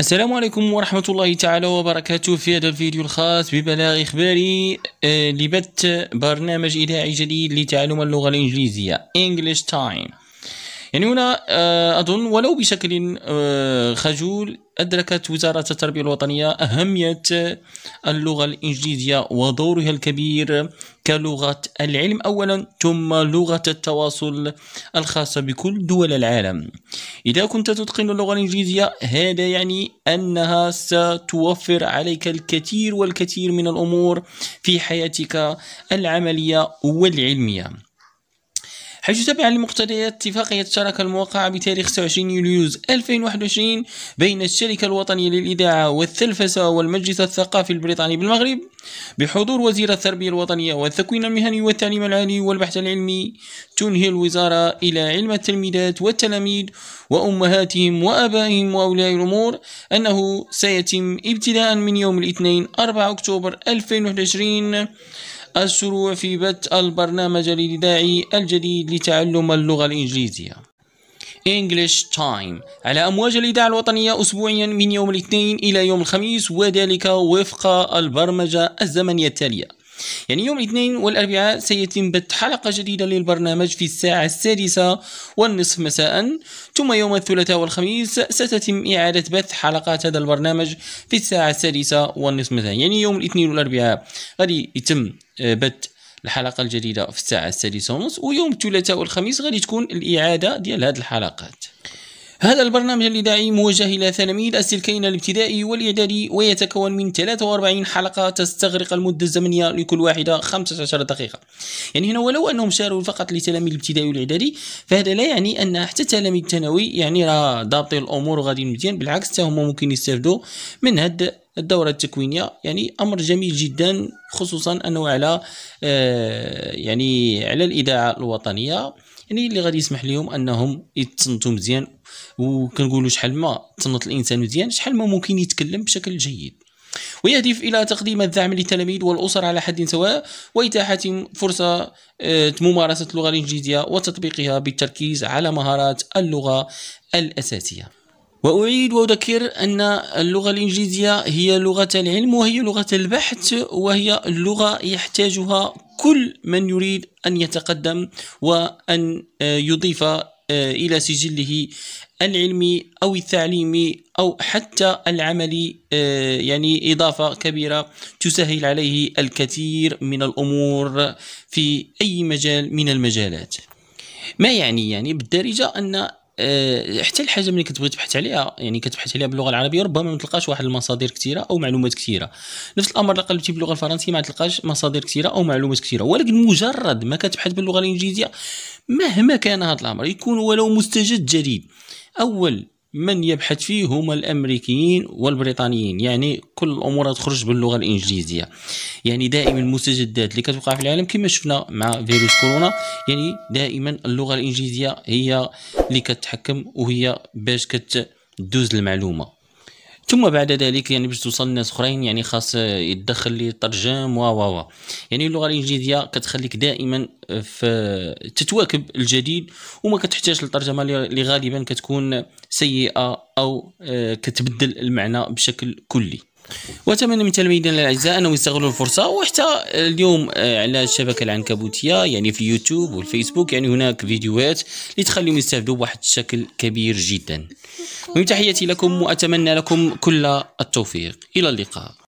السلام عليكم ورحمة الله تعالى وبركاته في هذا الفيديو الخاص ببلاغ إخباري آه، لبث برنامج إذاعي جديد لتعلم اللغة الإنجليزية English Time يعني هنا آه، أظن ولو بشكل آه، خجول أدركت وزارة التربية الوطنية أهمية اللغة الإنجليزية ودورها الكبير كلغة العلم أولا ثم لغة التواصل الخاصة بكل دول العالم إذا كنت تتقن اللغة الإنجليزية هذا يعني أنها ستوفر عليك الكثير والكثير من الأمور في حياتك العملية والعلمية حيث تبع لمقتضيات اتفاقية الشراكة الموقعة بتاريخ 26 يوليوز 2021 بين الشركة الوطنية للإذاعة والتلفزة والمجلس الثقافي البريطاني بالمغرب بحضور وزير التربية الوطنية والتكوين المهني والتعليم العالي والبحث العلمي تنهي الوزارة إلى علم التلميذات والتلاميذ وأمهاتهم وأبائهم وأولياء الأمور أنه سيتم ابتداء من يوم الاثنين 4 أكتوبر 2021 الشروع في بث البرنامج الإذاعي الجديد لتعلم اللغة الإنجليزية English Time على أمواج الإذاعة الوطنية أسبوعيا من يوم الاثنين إلى يوم الخميس وذلك وفق البرمجة الزمنية التالية يعني يوم الاثنين والأربعاء سيتم بث حلقة جديدة للبرنامج في الساعة السادسة والنصف مساء ثم يوم الثلاثاء والخميس ستتم إعادة بث حلقات هذا البرنامج في الساعة السادسة والنصف مساء يعني يوم الاثنين والأربعاء غادي يتم آه، بث الحلقة الجديدة في الساعة السادسة ونصف ويوم الثلاثاء والخميس غادي تكون الإعادة ديال هذه الحلقات هذا البرنامج الإذاعي موجه إلى تلاميذ السلكين الابتدائي والإعدادي ويتكون من 43 حلقة تستغرق المدة الزمنية لكل واحدة 15 دقيقة يعني هنا ولو أنهم شاروا فقط لتلاميذ الابتدائي والإعدادي فهذا لا يعني أن حتى تلاميذ الثانوي يعني راه ضابطين الأمور وغادي مزيان بالعكس حتى هما ممكن يستافدوا من هاد الدورة التكوينية يعني أمر جميل جدا خصوصا أنه على آه، يعني على الإذاعة الوطنية يعني اللي غادي يسمح لهم انهم يتصنتوا مزيان وكنقولوا شحال ما تصنت الانسان مزيان شحال ما ممكن يتكلم بشكل جيد ويهدف الى تقديم الدعم للتلاميذ والاسر على حد سواء واتاحه فرصه آه، ممارسه اللغه الانجليزيه وتطبيقها بالتركيز على مهارات اللغه الاساسيه وأعيد وأذكر أن اللغة الإنجليزية هي لغة العلم وهي لغة البحث وهي اللغة يحتاجها كل من يريد أن يتقدم وأن آه، يضيف آه، إلى سجله العلمي أو التعليمي أو حتى العملي آه، يعني إضافة كبيرة تسهل عليه الكثير من الأمور في أي مجال من المجالات ما يعني يعني بالدارجة أن أه حتى الحاجه ملي كتبغي تبحث عليها يعني كتبحث عليها باللغه العربيه ربما ما تلقاش واحد المصادر كثيره او معلومات كثيره نفس الامر اللي قلبتي باللغه الفرنسيه ما تلقاش مصادر كثيره او معلومات كثيره ولكن مجرد ما كتبحث باللغه الانجليزيه مهما كان هذا الامر يكون ولو مستجد جديد اول من يبحث فيه هما الامريكيين والبريطانيين يعني كل الامور تخرج باللغه الانجليزيه يعني دائما المستجدات اللي كتوقع في العالم كما شفنا مع فيروس كورونا يعني دائما اللغه الانجليزيه هي اللي كتحكم وهي باش كتدوز المعلومه ثم بعد ذلك يعني باش توصل لناس اخرين يعني خاص يتدخل لي ترجم و و و يعني اللغه الانجليزيه كتخليك دائما في تتواكب الجديد وما كتحتاج للترجمه اللي غالبا كتكون سيئه او آه، كتبدل المعنى بشكل كلي واتمنى من تلاميذنا الاعزاء انهم يستغلوا الفرصه وحتى اليوم آه، على الشبكه العنكبوتيه يعني في اليوتيوب والفيسبوك يعني هناك فيديوهات اللي تخليهم يستافدوا بواحد الشكل كبير جدا تحياتي لكم واتمنى لكم كل التوفيق الى اللقاء